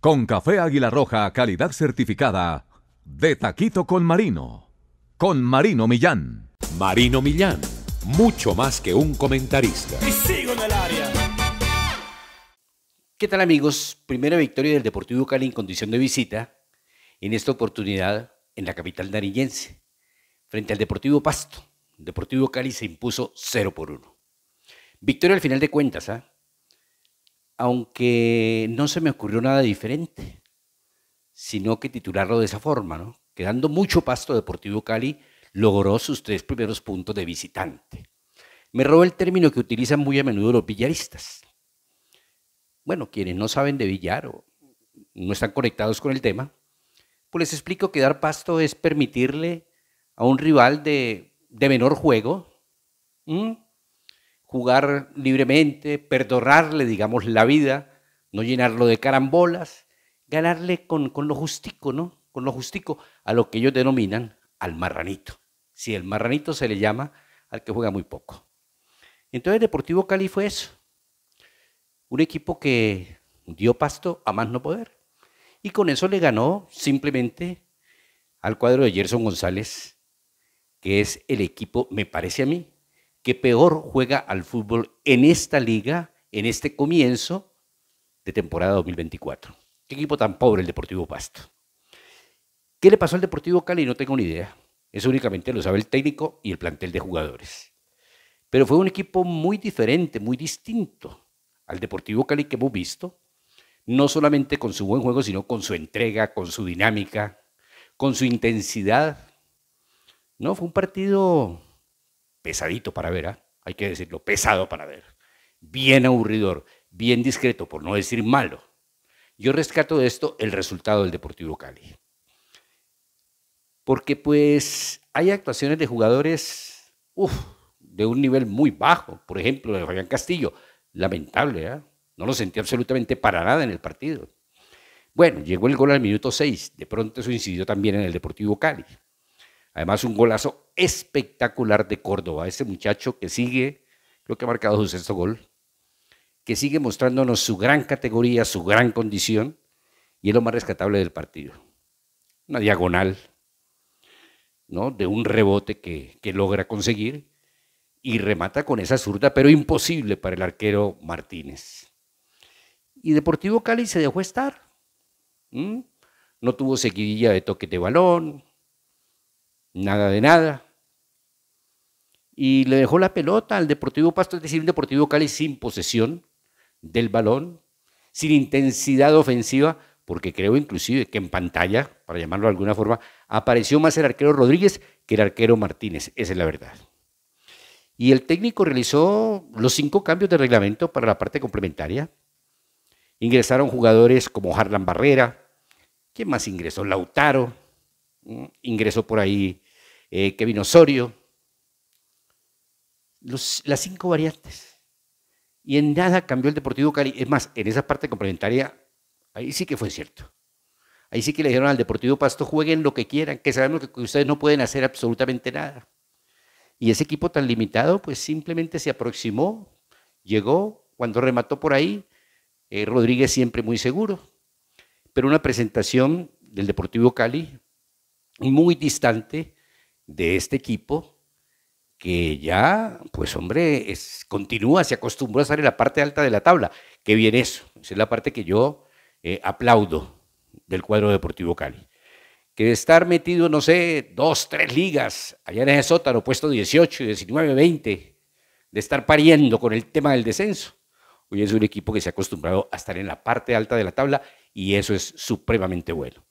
Con café Águila Roja, calidad certificada. De Taquito con Marino. Con Marino Millán. Marino Millán, mucho más que un comentarista. ¿Qué tal amigos? Primera victoria del Deportivo Cali en condición de visita. En esta oportunidad en la capital nariñense. Frente al Deportivo Pasto. Deportivo Cali se impuso 0 por 1. Victoria al final de cuentas, ¿ah? ¿eh? aunque no se me ocurrió nada diferente, sino que titularlo de esa forma, ¿no? Quedando mucho pasto Deportivo Cali, logró sus tres primeros puntos de visitante. Me robo el término que utilizan muy a menudo los billaristas. Bueno, quienes no saben de billar o no están conectados con el tema, pues les explico que dar pasto es permitirle a un rival de, menor juego jugar libremente, perdonarle, digamos, la vida, no llenarlo de carambolas, ganarle con, lo justico, ¿no? Con lo justico a lo que ellos denominan al marranito. Si el marranito se le llama al que juega muy poco. Entonces Deportivo Cali fue eso. Un equipo que dio pasto a más no poder. Y con eso le ganó simplemente al cuadro de Gerson González, que es el equipo, me parece a mí, que peor juega al fútbol en esta liga, en este comienzo de temporada 2024. Qué equipo tan pobre el Deportivo Pasto. ¿Qué le pasó al Deportivo Cali? No tengo ni idea. Eso únicamente lo sabe el técnico y el plantel de jugadores. Pero fue un equipo muy diferente, muy distinto al Deportivo Cali que hemos visto, no solamente con su buen juego, sino con su entrega, con su dinámica, con su intensidad. No, fue un partido pesadito para ver, ¿ah? hay que decirlo, pesado para ver, bien aburridor, bien discreto, por no decir malo. Yo rescato de esto el resultado del Deportivo Cali. Porque pues hay actuaciones de jugadores de un nivel muy bajo, por ejemplo, de Fabián Castillo, lamentable, ¿ah? no lo sentí absolutamente para nada en el partido. Bueno, llegó el gol al minuto 6, de pronto eso incidió también en el Deportivo Cali. Además, un golazo espectacular de Córdoba. Ese muchacho que sigue, creo que ha marcado su sexto gol, que sigue mostrándonos su gran categoría, su gran condición, y es lo más rescatable del partido. Una diagonal, ¿no? De un rebote que, logra conseguir y remata con esa zurda, pero imposible para el arquero Martínez. Y Deportivo Cali se dejó estar. No tuvo seguidilla de toque de balón, nada de nada. Y le dejó la pelota al Deportivo Pasto, es decir, un Deportivo Cali sin posesión del balón, sin intensidad ofensiva, porque creo inclusive que en pantalla, para llamarlo de alguna forma, apareció más el arquero Rodríguez que el arquero Martínez, esa es la verdad. Y el técnico realizó los cinco cambios de reglamento para la parte complementaria. Ingresaron jugadores como Harlan Barrera, ¿quién más ingresó? Lautaro, ingresó por ahí eh, Kevin Osorio, las cinco variantes. Y en nada cambió el Deportivo Cali. Es más, en esa parte complementaria, ahí sí que fue cierto. Ahí sí que le dijeron al Deportivo Pasto, jueguen lo que quieran, que sabemos que ustedes no pueden hacer absolutamente nada. Y ese equipo tan limitado, pues simplemente se aproximó, llegó, cuando remató por ahí, eh, Rodríguez siempre muy seguro. Pero una presentación del Deportivo Cali muy distante de este equipo que ya, pues hombre, es, continúa, se acostumbró a estar en la parte alta de la tabla. Qué bien eso. Esa es la parte que yo eh, aplaudo del cuadro deportivo Cali. Que de estar metido, no sé, dos, tres ligas, allá en ese sótano, puesto 18, 19, 20, de estar pariendo con el tema del descenso. Hoy es un equipo que se ha acostumbrado a estar en la parte alta de la tabla y eso es supremamente bueno.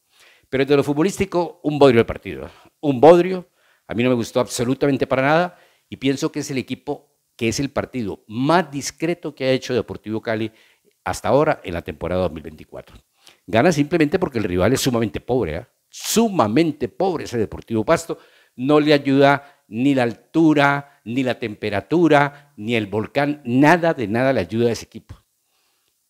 Pero desde lo futbolístico, un bodrio de partido. ¿eh? Un bodrio a mí no me gustó absolutamente para nada y pienso que es el equipo, que es el partido más discreto que ha hecho Deportivo Cali hasta ahora en la temporada 2024. Gana simplemente porque el rival es sumamente pobre, ¿eh? sumamente pobre ese Deportivo Pasto. No le ayuda ni la altura, ni la temperatura, ni el volcán, nada de nada le ayuda a ese equipo.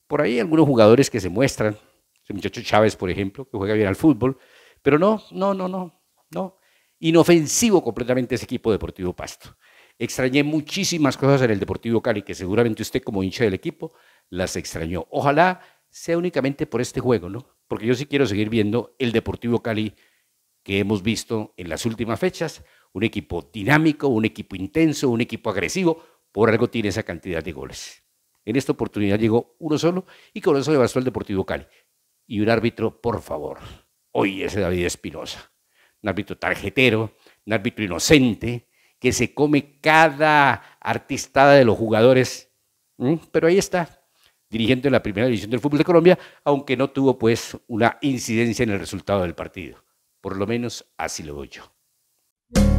Por ahí hay algunos jugadores que se muestran, ese muchacho Chávez, por ejemplo, que juega bien al fútbol, pero no, no, no, no, no inofensivo completamente ese equipo Deportivo Pasto. Extrañé muchísimas cosas en el Deportivo Cali, que seguramente usted como hincha del equipo las extrañó. Ojalá sea únicamente por este juego, ¿no? Porque yo sí quiero seguir viendo el Deportivo Cali que hemos visto en las últimas fechas, un equipo dinámico, un equipo intenso, un equipo agresivo, por algo tiene esa cantidad de goles. En esta oportunidad llegó uno solo y con eso le bastó al Deportivo Cali. Y un árbitro, por favor, hoy ese David Espinosa un árbitro tarjetero, un árbitro inocente, que se come cada artistada de los jugadores. Mm, pero ahí está, dirigiendo la primera división del fútbol de Colombia, aunque no tuvo pues una incidencia en el resultado del partido. Por lo menos así lo veo yo.